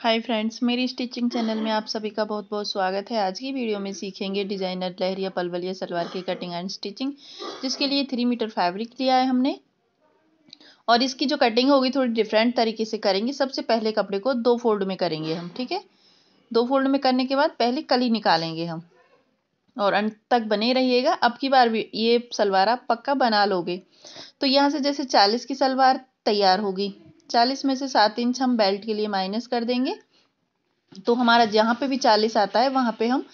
हाय friends मेरी stitching channel में आप सभी का बहुत बहुत स्वागत है आज की वीडियो में सीखेंगे डिज़ाइनर लहरिया पलवलिया सलवार की कटिंग एंड स्टिचिंग जिसके लिए थ्री मीटर फैब्रिक लिया है हमने और इसकी जो कटिंग होगी थोड़ी डिफरेंट तरीके से करेंगे सबसे पहले कपड़े को दो फोल्ड में करेंगे हम ठीक है दो फोल्ड में करने के बाद पहले कली निकालेंगे हम और अंत तक बने रहिएगा अब की बार भी ये सलवार आप पक्का बना लोगे तो यहाँ से जैसे चालीस की सलवार तैयार होगी चालीस में से सात इंच हम बेल्ट के लिए माइनस कर देंगे तो हमारा जहाँ पे भी चालीस आता है वहाँ पे हम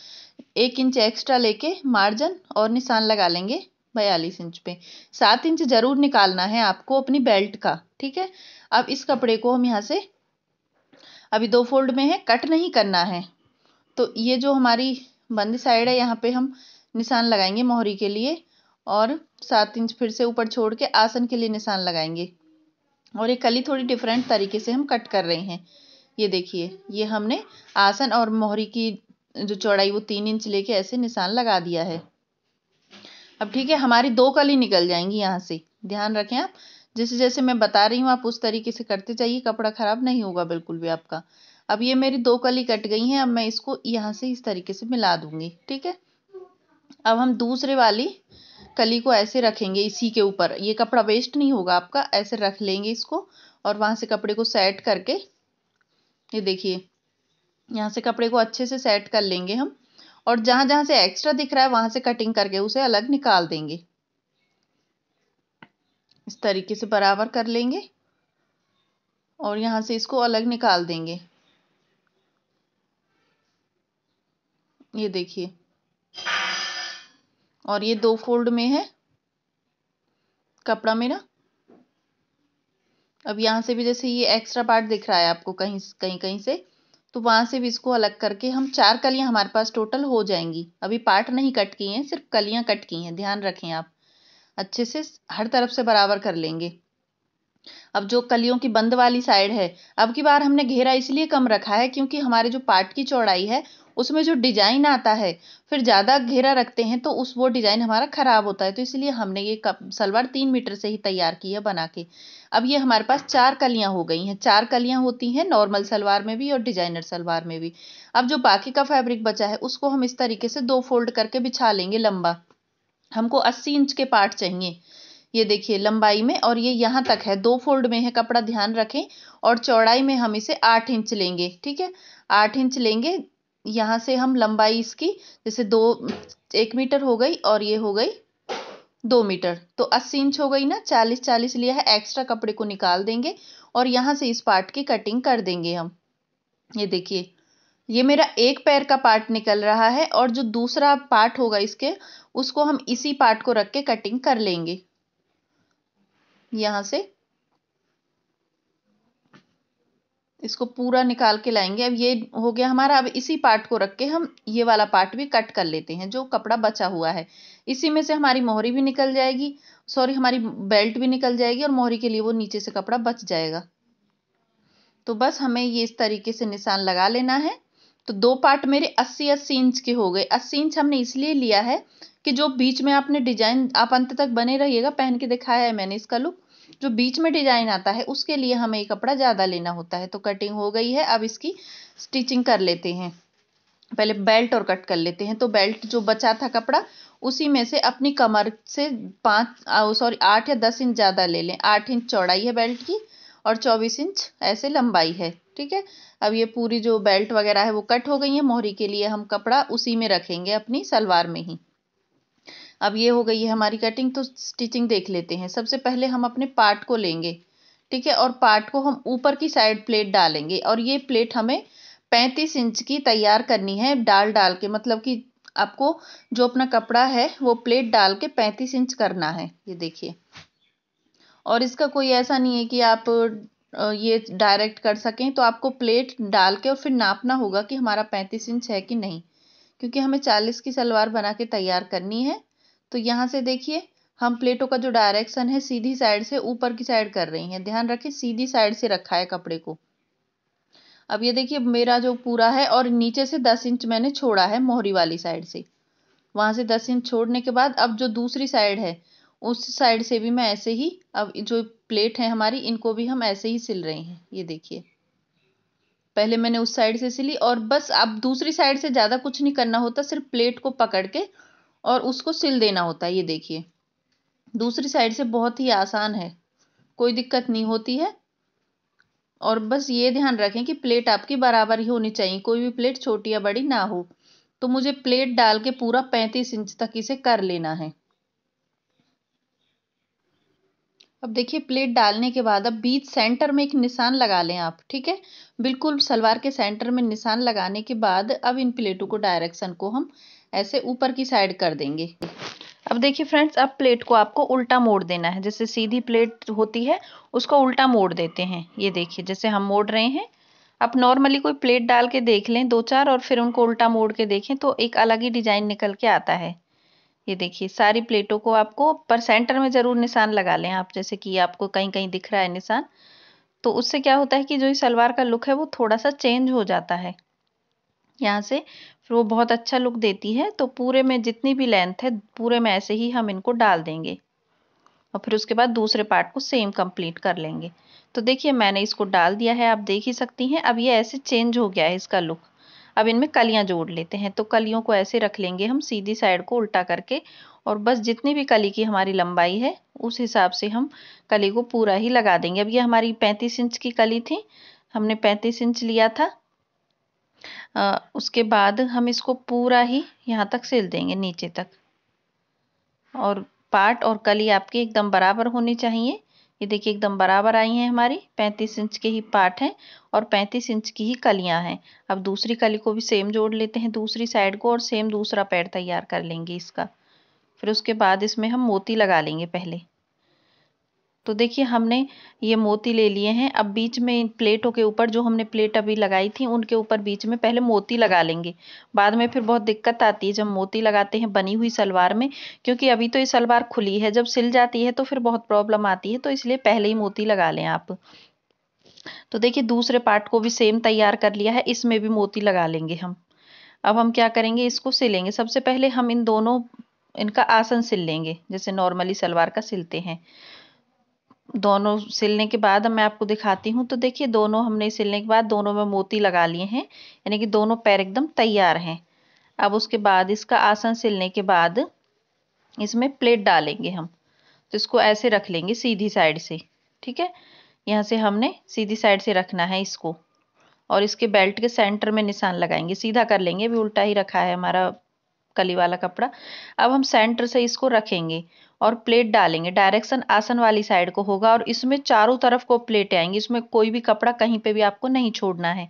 एक इंच एक्स्ट्रा लेके मार्जिन और निशान लगा लेंगे बयालीस इंच पे सात इंच जरूर निकालना है आपको अपनी बेल्ट का ठीक है अब इस कपड़े को हम यहाँ से अभी दो फोल्ड में है कट नहीं करना है तो ये जो हमारी बंद साइड है यहाँ पे हम निशान लगाएंगे मोहरी के लिए और सात इंच फिर से ऊपर छोड़ के आसन के लिए निशान लगाएंगे और ये कली थोड़ी डिफरेंट तरीके से हम कट कर रहे हैं ये देखिए ये हमने आसन और मोहरी की जो चौड़ाई वो तीन इंच लेके ऐसे निशान लगा दिया है अब ठीक है हमारी दो कली निकल जाएंगी यहाँ से ध्यान रखें आप जैसे जैसे मैं बता रही हूँ आप उस तरीके से करते जाइए कपड़ा ख़राब नहीं होगा बिल्कुल भी आपका अब ये मेरी दो कली कट गई हैं अब मैं इसको यहाँ से इस तरीके से मिला दूंगी ठीक है अब हम दूसरे वाली कली को ऐसे रखेंगे इसी के ऊपर ये कपड़ा वेस्ट नहीं होगा आपका ऐसे रख लेंगे इसको और वहां से कपड़े को सेट करके ये देखिए यहाँ से कपड़े को अच्छे से सेट कर लेंगे हम और जहां जहां से एक्स्ट्रा दिख रहा है वहां से कटिंग करके उसे अलग निकाल देंगे इस तरीके से बराबर कर लेंगे और यहां से इसको अलग निकाल देंगे ये देखिए और ये दो फोल्ड में है कपड़ा मेरा अब यहाँ से भी जैसे ये एक्स्ट्रा पार्ट दिख रहा है आपको कहीं कहीं कहीं से तो वहाँ से भी इसको अलग करके हम चार कलियाँ हमारे पास टोटल हो जाएंगी अभी पार्ट नहीं कट की हैं सिर्फ कलियाँ कट की हैं ध्यान रखें आप अच्छे से हर तरफ से बराबर कर लेंगे अब जो कलियों की बंद वाली साइड है अब की बार हमने घेरा इसलिए कम रखा है क्योंकि हमारे जो पार्ट की चौड़ाई है उसमें जो डिजाइन आता है फिर ज़्यादा घेरा रखते हैं तो उस वो डिजाइन हमारा खराब होता है तो इसलिए हमने ये कप सलवार तीन मीटर से ही तैयार की है बना के अब ये हमारे पास चार कलियां हो गई हैं चार कलियां होती हैं नॉर्मल सलवार में भी और डिजाइनर सलवार में भी अब जो बाकी का फैब्रिक बचा है उसको हम इस तरीके से दो फोल्ड करके बिछा लेंगे लंबा हमको अस्सी इंच के पार्ट चाहिए ये देखिए लंबाई में और ये यहाँ तक है दो फोल्ड में है कपड़ा ध्यान रखें और चौड़ाई में हम इसे आठ इंच लेंगे ठीक है आठ इंच लेंगे यहाँ से हम लंबाई इसकी जैसे दो एक मीटर हो गई और ये हो गई दो मीटर तो अस्सी इंच हो गई ना चालीस चालीस लिया है एक्स्ट्रा कपड़े को निकाल देंगे और यहाँ से इस पार्ट की कटिंग कर देंगे हम ये देखिए ये मेरा एक पैर का पार्ट निकल रहा है और जो दूसरा पार्ट होगा इसके उसको हम इसी पार्ट को रख के कटिंग कर लेंगे यहाँ से इसको पूरा निकाल के लाएंगे अब ये हो गया हमारा अब इसी पार्ट को रख के हम ये वाला पार्ट भी कट कर लेते हैं जो कपड़ा बचा हुआ है इसी में से हमारी मोहरी भी निकल जाएगी सॉरी हमारी बेल्ट भी निकल जाएगी और मोहरी के लिए वो नीचे से कपड़ा बच जाएगा तो बस हमें ये इस तरीके से निशान लगा लेना है तो दो पार्ट मेरे अस्सी अस्सी इंच के हो गए अस्सी इंच हमने इसलिए लिया है कि जो बीच में आपने डिजाइन आप अंत तक बने रहिएगा पहन के दिखाया है मैंने इसका लुक जो बीच में डिजाइन आता है उसके लिए हमें ये कपड़ा ज़्यादा लेना होता है तो कटिंग हो गई है अब इसकी स्टिचिंग कर लेते हैं पहले बेल्ट और कट कर लेते हैं तो बेल्ट जो बचा था कपड़ा उसी में से अपनी कमर से पाँच सॉरी आठ या दस इंच ज़्यादा ले लें आठ इंच चौड़ाई है बेल्ट की और चौबीस इंच ऐसे लंबाई है ठीक है अब ये पूरी जो बेल्ट वगैरह है वो कट हो गई है मोहरी के लिए हम कपड़ा उसी में रखेंगे अपनी सलवार में ही अब ये हो गई है हमारी कटिंग तो स्टिचिंग देख लेते हैं सबसे पहले हम अपने पार्ट को लेंगे ठीक है और पार्ट को हम ऊपर की साइड प्लेट डालेंगे और ये प्लेट हमें पैंतीस इंच की तैयार करनी है डाल डाल के मतलब कि आपको जो अपना कपड़ा है वो प्लेट डाल के पैंतीस इंच करना है ये देखिए और इसका कोई ऐसा नहीं है कि आप ये डायरेक्ट कर सकें तो आपको प्लेट डाल के और फिर नापना होगा कि हमारा पैंतीस इंच है कि नहीं क्योंकि हमें चालीस की सलवार बना के तैयार करनी है तो यहाँ से देखिए हम प्लेटों का जो डायरेक्शन है सीधी साइड से ऊपर की साइड कर रही हैं ध्यान रखें सीधी साइड से रखा है कपड़े को अब ये देखिए मेरा जो पूरा है और नीचे से दस इंच मैंने छोड़ा है मोहरी वाली साइड से वहां से दस इंच छोड़ने के बाद अब जो दूसरी साइड है उस साइड से भी मैं ऐसे ही अब जो प्लेट है हमारी इनको भी हम ऐसे ही सिल रहे हैं ये देखिए पहले मैंने उस साइड से सिली और बस अब दूसरी साइड से ज़्यादा कुछ नहीं करना होता सिर्फ प्लेट को पकड़ के और उसको सिल देना होता है ये देखिए दूसरी साइड से बहुत ही आसान है कोई दिक्कत नहीं होती है और बस ये ध्यान रखें कि प्लेट आपकी बराबर ही होनी चाहिए कोई भी प्लेट छोटी या बड़ी ना हो तो मुझे प्लेट डाल के पूरा पैंतीस इंच तक इसे कर लेना है अब देखिए प्लेट डालने के बाद अब बीच सेंटर में एक निशान लगा लें आप ठीक है बिल्कुल सलवार के सेंटर में निशान लगाने के बाद अब इन प्लेटों को डायरेक्शन को हम ऐसे ऊपर की साइड कर देंगे अब देखिए फ्रेंड्स अब प्लेट को आपको उल्टा मोड़ देना है जैसे सीधी प्लेट होती है उसको उल्टा मोड़ देते हैं ये देखिए जैसे हम मोड़ रहे हैं आप नॉर्मली कोई प्लेट डाल के देख लें दो चार और फिर उनको उल्टा मोड़ के देखें तो एक अलग ही डिजाइन निकल के आता है ये देखिए सारी प्लेटों को आपको पर सेंटर में ज़रूर निशान लगा लें आप जैसे कि आपको कहीं कहीं दिख रहा है निशान तो उससे क्या होता है कि जो ये सलवार का लुक है वो थोड़ा सा चेंज हो जाता है यहाँ से फिर वो बहुत अच्छा लुक देती है तो पूरे में जितनी भी लेंथ है पूरे में ऐसे ही हम इनको डाल देंगे और फिर उसके बाद दूसरे पार्ट को सेम कंप्लीट कर लेंगे तो देखिए मैंने इसको डाल दिया है आप देख ही सकती हैं अब ये ऐसे चेंज हो गया है इसका लुक अब इनमें कलियां जोड़ लेते हैं तो कलियों को ऐसे रख लेंगे हम सीधी साइड को उल्टा करके और बस जितनी भी कली की हमारी लंबाई है उस हिसाब से हम कली को पूरा ही लगा देंगे अब ये हमारी पैंतीस इंच की कली थी हमने पैंतीस इंच लिया था आ, उसके बाद हम इसको पूरा ही यहाँ तक सिल देंगे नीचे तक और पार्ट और कली आपकी एकदम बराबर होनी चाहिए ये देखिए एकदम बराबर आई हैं हमारी 35 इंच के ही पार्ट हैं और 35 इंच की ही कलियां हैं अब दूसरी कली को भी सेम जोड़ लेते हैं दूसरी साइड को और सेम दूसरा पैर तैयार कर लेंगे इसका फिर उसके बाद इसमें हम मोती लगा लेंगे पहले तो देखिए हमने ये मोती ले लिए हैं अब बीच में इन प्लेटों के ऊपर जो हमने प्लेट अभी लगाई थी उनके ऊपर बीच में पहले मोती लगा लेंगे बाद में फिर बहुत दिक्कत आती है जब मोती लगाते हैं बनी हुई सलवार में क्योंकि अभी तो ये सलवार खुली है जब सिल जाती है तो फिर बहुत प्रॉब्लम आती है तो इसलिए पहले ही मोती लगा लें आप तो देखिए दूसरे पार्ट को भी सेम तैयार कर लिया है इसमें भी मोती लगा लेंगे हम अब हम क्या करेंगे इसको सिलेंगे सबसे पहले हम इन दोनों इनका आसन सिल लेंगे जैसे नॉर्मली सलवार का सिलते हैं दोनों सिलने के बाद मैं आपको दिखाती हूँ तो देखिए दोनों हमने सिलने के बाद दोनों में मोती लगा लिए हैं यानी कि दोनों पैर एकदम तैयार हैं अब उसके बाद इसका आसन सिलने के बाद इसमें प्लेट डालेंगे हम तो इसको ऐसे रख लेंगे सीधी साइड से ठीक है यहाँ से हमने सीधी साइड से रखना है इसको और इसके बेल्ट के सेंटर में निशान लगाएंगे सीधा कर लेंगे अभी उल्टा ही रखा है हमारा कली वाला कपड़ा अब हम सेंटर से इसको रखेंगे और प्लेट डालेंगे डायरेक्शन आसन वाली साइड को होगा और इसमें चारों तरफ को प्लेटें आएंगी इसमें कोई भी कपड़ा कहीं पे भी आपको नहीं छोड़ना है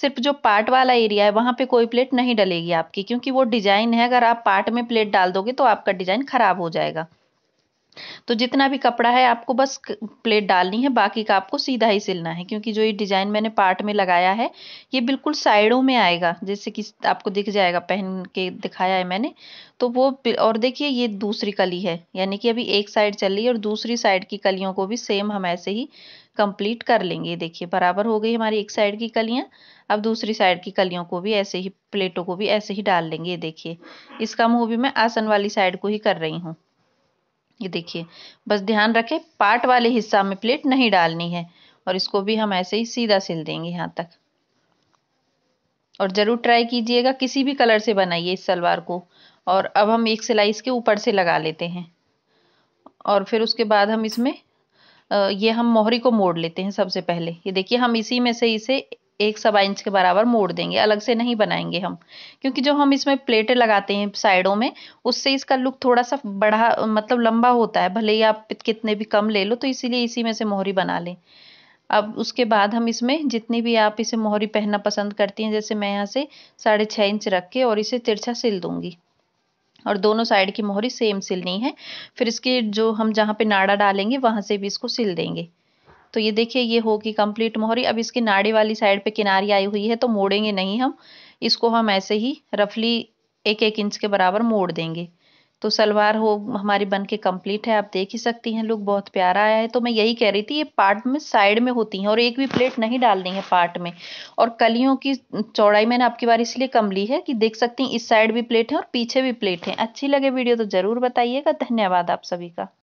सिर्फ जो पार्ट वाला एरिया है वहाँ पे कोई प्लेट नहीं डलेगी आपकी क्योंकि वो डिजाइन है अगर आप पार्ट में प्लेट डाल दोगे तो आपका डिजाइन खराब हो जाएगा तो जितना भी कपड़ा है आपको बस प्लेट डालनी है बाकी का आपको सीधा ही सिलना है क्योंकि जो ये डिज़ाइन मैंने पार्ट में लगाया है ये बिल्कुल साइडों में आएगा जैसे कि आपको दिख जाएगा पहन के दिखाया है मैंने तो वो और देखिए ये दूसरी कली है यानी कि अभी एक साइड चल रही है और दूसरी साइड की कलियों को भी सेम हम ऐसे ही कंप्लीट कर लेंगे देखिए बराबर हो गई हमारी एक साइड की कलियां अब दूसरी साइड की कलियों को भी ऐसे ही प्लेटों को भी ऐसे ही डाल लेंगे देखिए इसका मुंह भी मैं आसन वाली साइड को ही कर रही हूँ ये देखिए बस ध्यान रखें पार्ट वाले हिस्सा में प्लेट नहीं डालनी है और इसको भी हम ऐसे ही सीधा सिल देंगे यहाँ तक और ज़रूर ट्राई कीजिएगा किसी भी कलर से बनाइए इस सलवार को और अब हम एक सिलाई इसके ऊपर से लगा लेते हैं और फिर उसके बाद हम इसमें ये हम मोहरी को मोड़ लेते हैं सबसे पहले ये देखिए हम इसी में से इसे एक सवा इंच के बराबर मोड़ देंगे अलग से नहीं बनाएंगे हम क्योंकि जो हम इसमें प्लेटें लगाते हैं साइडों में उससे इसका लुक थोड़ा सा बड़ा मतलब लंबा होता है भले ही आप कितने भी कम ले लो तो इसीलिए इसी में से मोहरी बना लें अब उसके बाद हम इसमें जितनी भी आप इसे मोहरी पहनना पसंद करती हैं जैसे मैं यहाँ से साढ़े छः इंच रख के और इसे तिरछा सिल दूंगी और दोनों साइड की मोहरी सेम सिलनी है फिर इसके जो हम जहाँ पे नाड़ा डालेंगे वहाँ से भी इसको सिल देंगे तो ये देखिए ये होगी कंप्लीट मोहरी अब इसकी नाड़ी वाली साइड पे किनारी आई हुई है तो मोड़ेंगे नहीं हम इसको हम ऐसे ही रफली एक एक इंच के बराबर मोड़ देंगे तो सलवार हो हमारी बन के कम्प्लीट है आप देख ही सकती हैं लुक बहुत प्यारा आया है तो मैं यही कह रही थी ये पार्ट में साइड में होती हैं और एक भी प्लेट नहीं डालनी है पार्ट में और कलियों की चौड़ाई मैंने आपकी बार इसलिए कम ली है कि देख सकती हैं इस साइड भी प्लेट है और पीछे भी प्लेट है अच्छी लगे वीडियो तो ज़रूर बताइएगा धन्यवाद आप सभी का